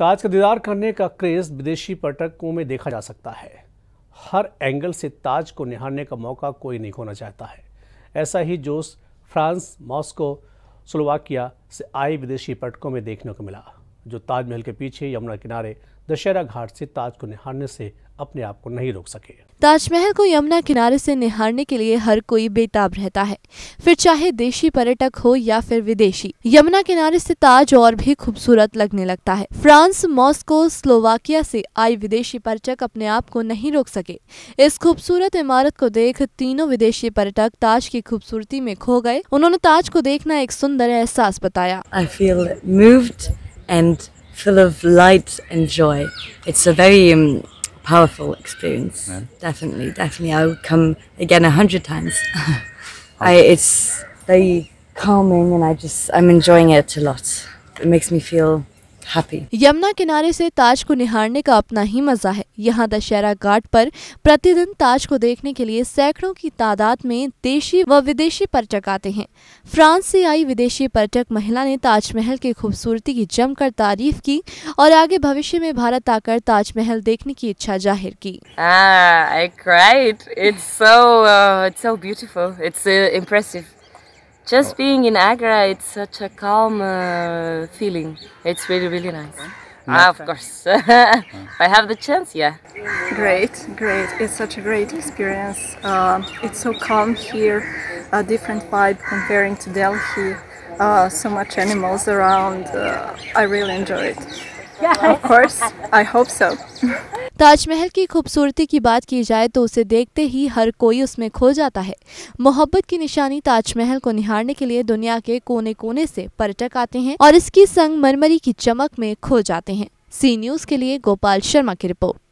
ताज का दीदार करने का क्रेज विदेशी पर्यटकों में देखा जा सकता है हर एंगल से ताज को निहारने का मौका कोई नहीं खोना चाहता है ऐसा ही जोश फ्रांस मॉस्को स्लोवाकिया से आए विदेशी पर्यटकों में देखने को मिला जो ताजमहल के पीछे यमुना किनारे दशहरा घाट से ताज को निहारने से अपने आप को नहीं रोक सके ताजमहल को यमुना किनारे से निहारने के लिए हर कोई बेताब रहता है फिर चाहे देशी पर्यटक हो या फिर विदेशी यमुना किनारे से ताज और भी खूबसूरत लगने लगता है फ्रांस मॉस्को स्लोवाकिया से आई विदेशी पर्यटक अपने आप को नहीं रोक सके इस खूबसूरत इमारत को देख तीनों विदेशी पर्यटक ताज की खूबसूरती में खो गए उन्होंने ताज को देखना एक सुंदर एहसास बताया I feel moved. and full of light and joy. It's a very um, powerful experience. Yeah. Definitely, definitely. I would come again a hundred times. I, it's very calming and I just, I'm enjoying it a lot. It makes me feel happy Yamuna किनारे से ताज को निहारने का अपना ही मजा है यहाँ दशहरा घाट पर प्रतिदिन ताज को देखने के लिए सैकड़ों की तादाद में देशी व विदेशी पर्यटक आते हैं फ्रांस से आई विदेशी पर्यटक महिला ने ताजमहल की खूबसूरती की जमकर तारीफ की और आगे भविष्य में भारत आकर ताजमहल देखने की इच्छा जाहिर की ah, I cried. It's so, uh, it's so beautiful. It's uh, impressive. Just oh. being in Agra, it's such a calm uh, feeling. It's really, really nice. Ah, of course. I have the chance, yeah. Great, great. It's such a great experience. Uh, it's so calm here, a different vibe comparing to Delhi. Uh, so much animals around. Uh, I really enjoy it. Yeah. Of course, I hope so. Taj Mahal की खूबसूरती की बात की जाए तो उसे देखते ही हर कोई उसमें खो जाता है मोहब्बत की निशानी ताजमहल को निहारने के लिए दुनिया के कोने कोने से पर्यटक आते हैं और इसकी संग मरमरी की चमक में खो जाते हैं सी न्यूज के लिए गोपाल शर्मा की रिपोर्ट